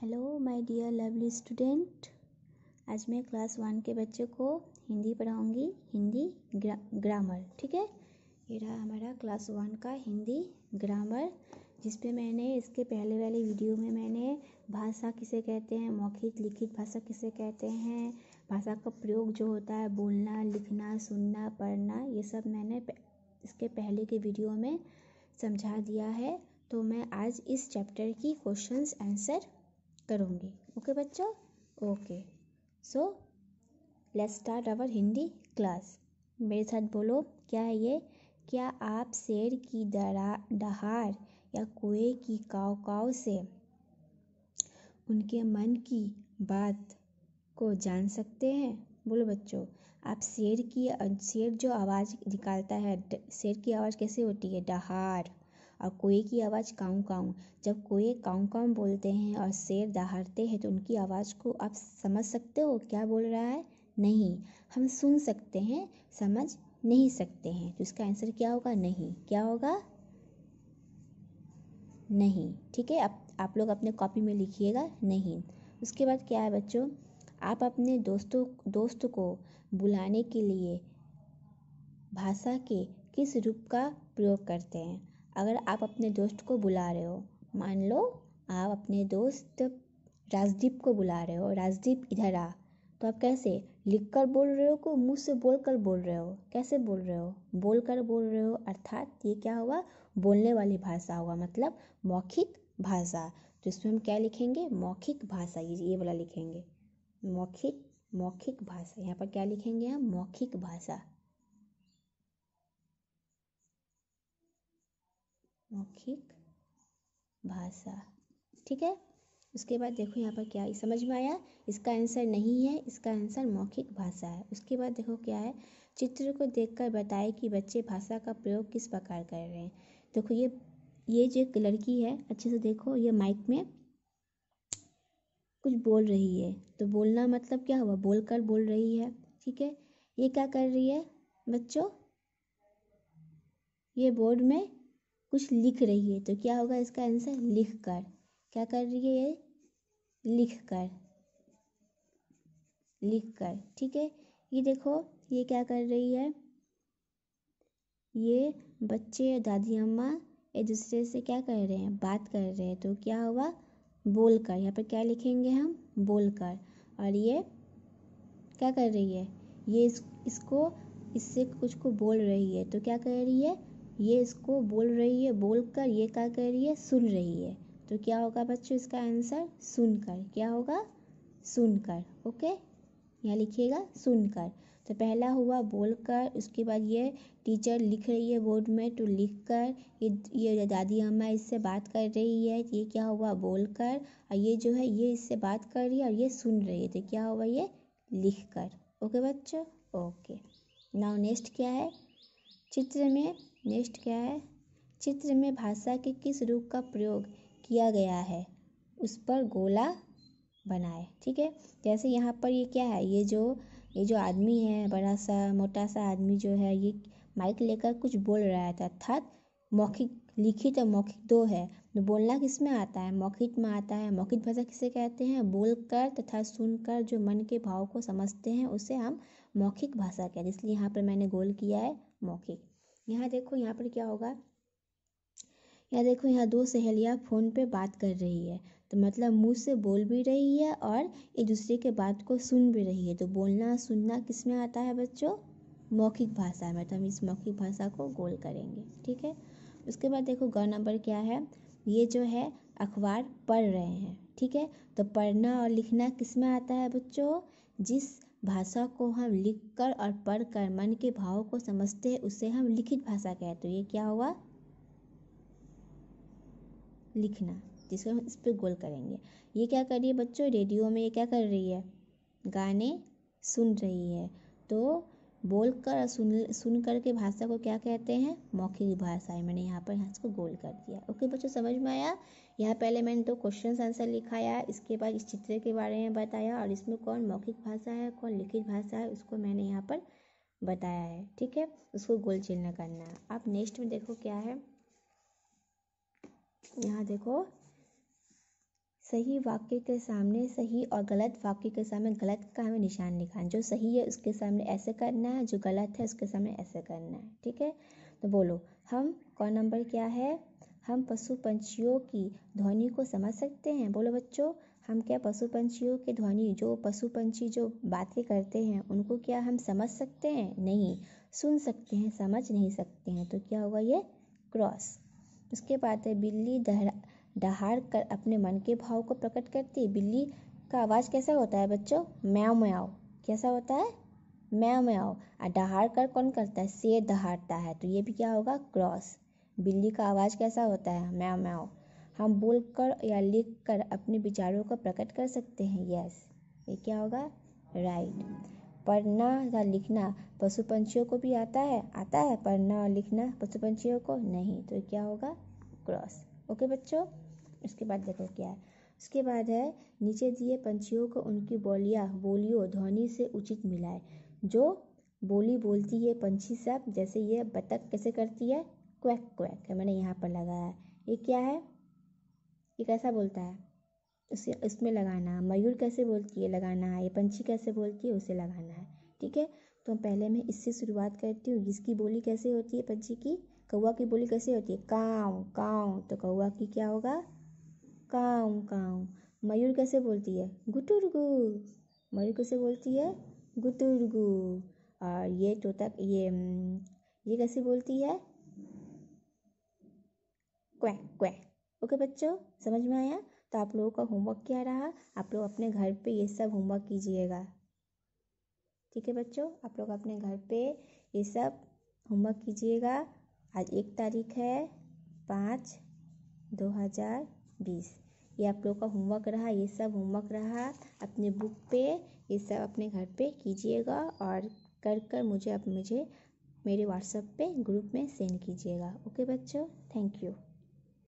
hello my dear lovely student आज मैं class one के बच्चे को हिंदी पढ़ाऊंगी हिंदी ग्रा, ग्रामर ठीक है ये रहा हमारा क्लास वन का हिंदी ग्रामर जिसपे मैंने इसके पहले वाले वीडियो में मैंने भाषा किसे कहते हैं मौखिक लिखित भाषा किसे कहते हैं भाषा का प्रयोग जो होता है बोलना लिखना सुनना पढ़ना ये सब मैंने इसके पहले के वीडियो में समझा दिया है तो मैं आज इस चैप्टर की क्वेश्चंस आंसर करूँगी ओके बच्चों okay so let's start our Hindi class मेरे साथ बोलो क्या है ये क्या आप शेर की दरा दहार या कुएं की काव काव से उनके मन की बात को जान सकते हैं बोलो बच्चों आप शेर की शेर जो आवाज़ निकालता है शेर की आवाज़ कैसे होती है डहार और कोए की आवाज़ काँव काँव जब कोए काऊँ काँव बोलते हैं और शेर दहाड़ते हैं तो उनकी आवाज़ को आप समझ सकते हो क्या बोल रहा है नहीं हम सुन सकते हैं समझ नहीं सकते हैं तो इसका आंसर क्या होगा नहीं क्या होगा नहीं ठीक है अब आप लोग अपने कॉपी में लिखिएगा नहीं उसके बाद क्या है बच्चों आप अपने दोस्तों दोस्त को बुलाने के लिए भाषा के किस रूप का प्रयोग करते हैं अगर आप अपने दोस्त को बुला रहे हो मान लो आप अपने दोस्त राजदीप को बुला रहे हो राजदीप इधर आ तो आप कैसे लिख कर बोल रहे हो को मुँह से बोल कर बोल रहे हो कैसे बोल रहे हो बोल कर बोल रहे हो अर्थात ये क्या हुआ बोलने वाली भाषा हुआ मतलब मौखिक भाषा तो इसमें हम क्या लिखेंगे मौखिक भाषा ये ये वाला लिखेंगे मौखिक मौखिक भाषा यहाँ पर क्या लिखेंगे हम मौखिक भाषा मौखिक भाषा ठीक है उसके बाद देखो यहाँ पर क्या है समझ में आया इसका आंसर नहीं है इसका आंसर मौखिक भाषा है उसके बाद देखो क्या है चित्र को देखकर बताए कि बच्चे भाषा का प्रयोग किस प्रकार कर रहे हैं देखो ये ये जो एक लड़की है अच्छे से देखो ये माइक में कुछ बोल रही है तो बोलना मतलब क्या हुआ बोल कर बोल रही है ठीक है ये क्या कर रही है बच्चों ये बोर्ड में कुछ लिख रही है तो क्या होगा इसका आंसर लिख कर क्या कर रही है ये लिख कर लिख कर ठीक है ये देखो ये क्या कर रही है ये बच्चे दादी अम्मा एक दूसरे से क्या कर रहे हैं बात कर रहे हैं तो क्या हुआ बोल कर यहाँ पर क्या लिखेंगे हम बोल कर और ये क्या कर रही है ये इस, इसको इससे कुछ को बोल रही है तो क्या कर रही है ये इसको बोल रही है बोल कर ये क्या कर रही है सुन रही है तो क्या होगा बच्चों इसका आंसर सुनकर क्या होगा सुनकर ओके यहाँ लिखिएगा सुनकर तो पहला हुआ बोलकर उसके बाद ये टीचर लिख रही है बोर्ड में तो लिख कर ये ये दादी अम्मा इससे बात कर रही है ये क्या हुआ बोलकर और ये जो है ये इससे बात कर रही है और ये सुन रही है तो क्या हुआ ये लिख कर ओके बच्चों ओके नाउ नेक्स्ट क्या है चित्र में नेक्स्ट क्या है चित्र में भाषा के किस रूप का प्रयोग किया गया है उस पर गोला बनाए ठीक है जैसे यहाँ पर ये क्या है ये जो ये जो आदमी है बड़ा सा मोटा सा आदमी जो है ये माइक लेकर कुछ बोल रहा है अर्थात मौखिक लिखित और मौखिक दो है तो बोलना किस में आता है मौखिक में आता है मौखिक भाषा किसे कहते हैं बोलकर तथा सुनकर जो मन के भाव को समझते हैं उसे हम मौखिक भाषा कहते हैं इसलिए यहाँ पर मैंने गोल किया है मौखिक यहाँ देखो यहाँ पर क्या होगा यहाँ देखो यहाँ दो सहेलियाँ फ़ोन पे बात कर रही है तो मतलब मुँह से बोल भी रही है और एक दूसरे के बात को सुन भी रही है तो बोलना सुनना किस में आता है बच्चों मौखिक भाषा में तो हम इस मौखिक भाषा को गोल करेंगे ठीक है उसके बाद देखो गौ नंबर क्या है ये जो है अखबार पढ़ रहे हैं ठीक है तो पढ़ना और लिखना किस में आता है बच्चों जिस भाषा को हम लिख कर और पढ़ कर मन के भाव को समझते हैं उसे हम लिखित भाषा कहते हैं तो ये क्या हुआ लिखना जिसको हम इस पर गोल करेंगे ये क्या कर रही है बच्चों रेडियो में ये क्या कर रही है गाने सुन रही है तो बोल कर सुन सुन कर के भाषा को क्या कहते हैं मौखिक भाषा है मैंने यहाँ पर यहाँ इसको गोल कर दिया ओके बच्चों समझ में आया यहाँ पहले मैंने दो तो क्वेश्चन आंसर लिखाया इसके बाद इस चित्र के बारे में बताया और इसमें कौन मौखिक भाषा है कौन लिखित भाषा है उसको मैंने यहाँ पर बताया है ठीक है उसको गोल चिन्ह करना है आप नेक्स्ट में देखो क्या है यहाँ देखो सही वाक्य के सामने सही और गलत वाक्य के सामने गलत का हमें निशान निकालना जो सही है उसके सामने ऐसे करना है जो गलत है उसके सामने ऐसे करना है ठीक है तो बोलो हम कौन नंबर क्या है हम पशु पंछियों की ध्वनि को समझ सकते हैं बोलो बच्चों हम क्या पशु पंछियों की ध्वनि जो पशु पंछी जो बातें करते हैं उनको क्या हम समझ सकते हैं नहीं सुन सकते हैं समझ नहीं सकते हैं तो क्या होगा ये क्रॉस उसके बाद है बिल्ली दहरा दहाड़ कर अपने मन के भाव को प्रकट करती है बिल्ली का आवाज़ कैसा होता है बच्चों म्याओ म्याओ कैसा होता है म्याओ म्याओ दहाड़ कर कौन करता है शेर दहाड़ता है तो ये भी क्या होगा क्रॉस बिल्ली का आवाज़ कैसा होता है म्याओ म्याओ हम बोल कर या लिख कर अपने विचारों को प्रकट कर सकते हैं यस ये क्या होगा राइट पढ़ना या लिखना पशु पंछियों को भी आता है आता है पढ़ना और लिखना पशु पंछियों को नहीं तो क्या होगा क्रॉस ओके बच्चों उसके बाद देखो क्या है उसके बाद है नीचे दिए पंछियों को उनकी बोलियाँ बोलियों ध्वनि से उचित मिलाए जो बोली बोलती है पंछी सब जैसे ये बतख कैसे करती है क्वैक क्वैक है मैंने यहाँ पर लगाया ये क्या है ये कैसा बोलता है उसे इसमें लगाना मयूर कैसे बोलती है लगाना है ये पंछी कैसे बोलती है उसे लगाना है ठीक है तो पहले मैं इससे शुरुआत करती हूँ जिसकी बोली कैसे होती है पंछी की कौआ की बोली कैसे होती है काँव काँव तो कौआ की क्या होगा काऊ काऊ मयूर कैसे बोलती है गुटुरगु मयूर कैसे बोलती है गुटुरगु और ये तोता ये ये कैसे बोलती है क्वैक क्वैक ओके बच्चों समझ में आया तो आप लोगों का होमवर्क क्या रहा आप लोग अपने घर पे ये सब होमवर्क कीजिएगा ठीक है बच्चों आप लोग अपने घर पे ये सब होमवर्क कीजिएगा आज एक तारीख है पाँच दो हज़ार बीस ये आप लोगों का होमवर्क रहा ये सब होमवर्क रहा अपने बुक पे ये सब अपने घर पे कीजिएगा और कर कर मुझे अब मुझे मेरे व्हाट्सएप पे ग्रुप में सेंड कीजिएगा ओके बच्चों थैंक यू